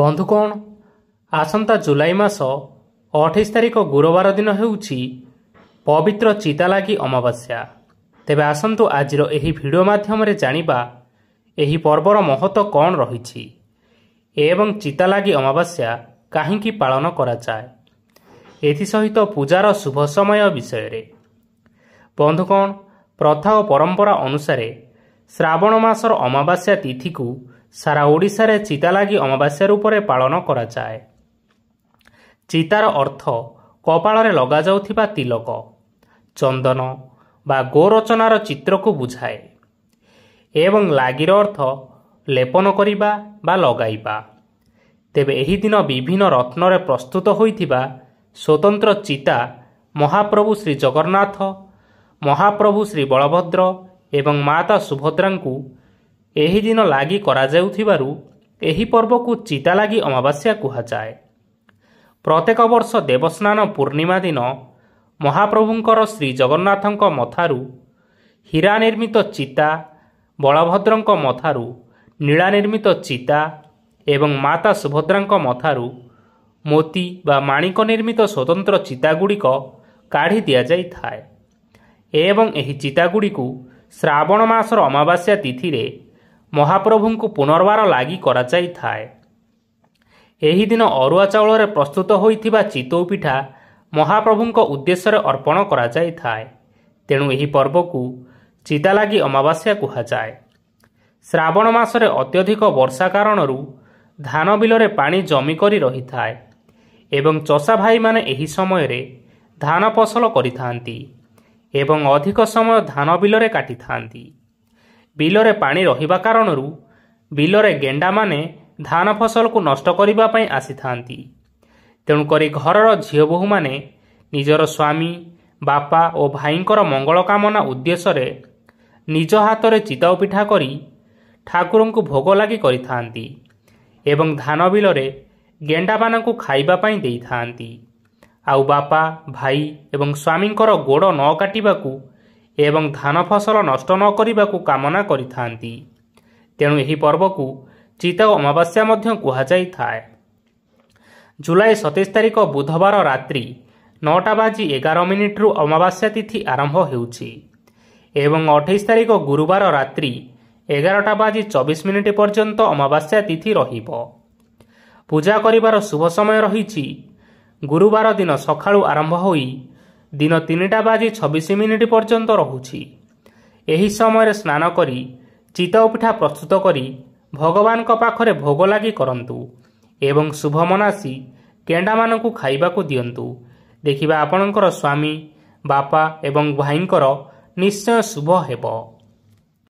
ବନ୍ଧୁ ଆସନ୍ତା ଜୁଲାଇ ମାସ ଅଠେଇଶ ତାରିଖ ଗୁରୁବାର ଦିନ ହେଉଛି ପବିତ୍ର ଚିତାଲାଗି ଅମାବାସ୍ୟା ତେବେ ଆସନ୍ତୁ ଆଜିର ଏହି ଭିଡ଼ିଓ ମାଧ୍ୟମରେ ଜାଣିବା ଏହି ପର୍ବର ମହତ୍ଵ କ'ଣ ରହିଛି ଏବଂ ଚିତାଲାଗି ଅମାବାସ୍ୟା କାହିଁକି ପାଳନ କରାଯାଏ ଏଥିସହିତ ପୂଜାର ଶୁଭ ସମୟ ବିଷୟରେ ବନ୍ଧୁ ପ୍ରଥା ଓ ପରମ୍ପରା ଅନୁସାରେ ଶ୍ରାବଣ ମାସର ଅମାବାସ୍ୟା ତିଥିକୁ ସାରା ଓଡ଼ିଶାରେ ଚିତା ଲାଗି ଅମାବାସ୍ୟା ରୂପରେ ପାଳନ କରାଯାଏ ଚିତାର ଅର୍ଥ କପାଳରେ ଲଗାଯାଉଥିବା ତିଲକ ଚନ୍ଦନ ବା ଗୋରଚନାର ଚିତ୍ରକୁ ବୁଝାଏ ଏବଂ ଲାଗିର ଅର୍ଥ ଲେପନ କରିବା ବା ଲଗାଇବା ତେବେ ଏହି ଦିନ ବିଭିନ୍ନ ରତ୍ନରେ ପ୍ରସ୍ତୁତ ହୋଇଥିବା ସ୍ୱତନ୍ତ୍ର ଚିତା ମହାପ୍ରଭୁ ଶ୍ରୀ ଜଗନ୍ନାଥ ମହାପ୍ରଭୁ ଶ୍ରୀ ବଳଭଦ୍ର ଏବଂ ମାତା ସୁଭଦ୍ରାଙ୍କୁ ଏହି ଦିନ ଲାଗି କରାଯାଉଥିବାରୁ ଏହି ପର୍ବକୁ ଚିତାଲାଗି ଅମାବାସ୍ୟା କୁହାଯାଏ ପ୍ରତ୍ୟେକ ବର୍ଷ ଦେବସ୍ନାନ ପୂର୍ଣ୍ଣିମା ଦିନ ମହାପ୍ରଭୁଙ୍କର ଶ୍ରୀଜଗନ୍ନାଥଙ୍କ ମଥାରୁ ହୀରା ନିର୍ମିତ ଚିତା ବଳଭଦ୍ରଙ୍କ ମଥାରୁ ନୀଳା ନିର୍ମିତ ଚିତା ଏବଂ ମାତା ସୁଭଦ୍ରାଙ୍କ ମଥାରୁ ମୋତି ବା ମାଣିକ ନିର୍ମିତ ସ୍ୱତନ୍ତ୍ର ଚିତାଗୁଡ଼ିକ କାଢ଼ି ଦିଆଯାଇଥାଏ ଏବଂ ଏହି ଚିତାଗୁଡ଼ିକୁ ଶ୍ରାବଣ ମାସର ଅମାବାସ୍ୟା ତିଥିରେ ମହାପ୍ରଭୁଙ୍କୁ ପୁନର୍ବାର ଲାଗି କରାଯାଇଥାଏ ଏହିଦିନ ଅରୁଆ ଚାଉଳରେ ପ୍ରସ୍ତୁତ ହୋଇଥିବା ଚିତଉ ପିଠା ମହାପ୍ରଭୁଙ୍କ ଉଦ୍ଦେଶ୍ୟରେ ଅର୍ପଣ କରାଯାଇଥାଏ ତେଣୁ ଏହି ପର୍ବକୁ ଚିତାଲାଗି ଅମାବାସ୍ୟା କୁହାଯାଏ ଶ୍ରାବଣ ମାସରେ ଅତ୍ୟଧିକ ବର୍ଷା କାରଣରୁ ଧାନ ବିଲରେ ପାଣି ଜମି କରି ରହିଥାଏ ଏବଂ ଚଷା ଭାଇମାନେ ଏହି ସମୟରେ ଧାନ ଫସଲ କରିଥାନ୍ତି ଏବଂ ଅଧିକ ସମୟ ଧାନ ବିଲରେ କାଟିଥାନ୍ତି ବିଲରେ ପାଣି ରହିବା କାରଣରୁ ବିଲରେ ଗେଣ୍ଡାମାନେ ଧାନ ଫସଲକୁ ନଷ୍ଟ କରିବା ପାଇଁ ଆସିଥାନ୍ତି ତେଣୁକରି ଘରର ଝିଅ ବୋହୂମାନେ ନିଜର ସ୍ୱାମୀ ବାପା ଓ ଭାଇଙ୍କର ମଙ୍ଗଳ କାମନା ଉଦ୍ଦେଶ୍ୟରେ ନିଜ ହାତରେ ଚିତାଉ ପିଠା କରି ଠାକୁରଙ୍କୁ ଭୋଗ ଲାଗି କରିଥାନ୍ତି ଏବଂ ଧାନ ବିଲରେ ଗେଣ୍ଡାମାନଙ୍କୁ ଖାଇବା ପାଇଁ ଦେଇଥାନ୍ତି ଆଉ ବାପା ଭାଇ ଏବଂ ସ୍ୱାମୀଙ୍କର ଗୋଡ଼ ନ କାଟିବାକୁ ଏବଂ ଧାନ ଫସଲ ନଷ୍ଟ ନ କରିବାକୁ କାମନା କରିଥାନ୍ତି ତେଣୁ ଏହି ପର୍ବକୁ ଚିତା ଅମାବାସ୍ୟା ମଧ୍ୟ କୁହାଯାଇଥାଏ ଜୁଲାଇ ସତେଇଶ ତାରିଖ ବୁଧବାର ରାତ୍ରି ନଅଟା ବାଜି ଏଗାର ମିନିଟ୍ରୁ ଅମାବାସ୍ୟା ତିଥି ଆରମ୍ଭ ହେଉଛି ଏବଂ ଅଠେଇଶ ତାରିଖ ଗୁରୁବାର ରାତ୍ରି ଏଗାରଟା ବାଜି ଚବିଶ ମିନିଟ୍ ପର୍ଯ୍ୟନ୍ତ ଅମାବାସ୍ୟା ତିଥି ରହିବ ପୂଜା କରିବାର ଶୁଭ ସମୟ ରହିଛି ଗୁରୁବାର ଦିନ ସକାଳୁ ଆରମ୍ଭ ହୋଇ ଦିନ ତିନିଟା ବାଜି ଛବିଶ ମିନିଟ ପର୍ଯ୍ୟନ୍ତ ରହୁଛି ଏହି ସମୟରେ ସ୍ନାନ କରି ଚିତଉ ପିଠା ପ୍ରସ୍ତୁତ କରି ଭଗବାନଙ୍କ ପାଖରେ ଭୋଗ ଲାଗି କରନ୍ତୁ ଏବଂ ଶୁଭମନାସି କେଣ୍ଡାମାନଙ୍କୁ ଖାଇବାକୁ ଦିଅନ୍ତୁ ଦେଖିବା ଆପଣଙ୍କର ସ୍ୱାମୀ ବାପା ଏବଂ ଭାଇଙ୍କର ନିଶ୍ଚୟ ଶୁଭ ହେବ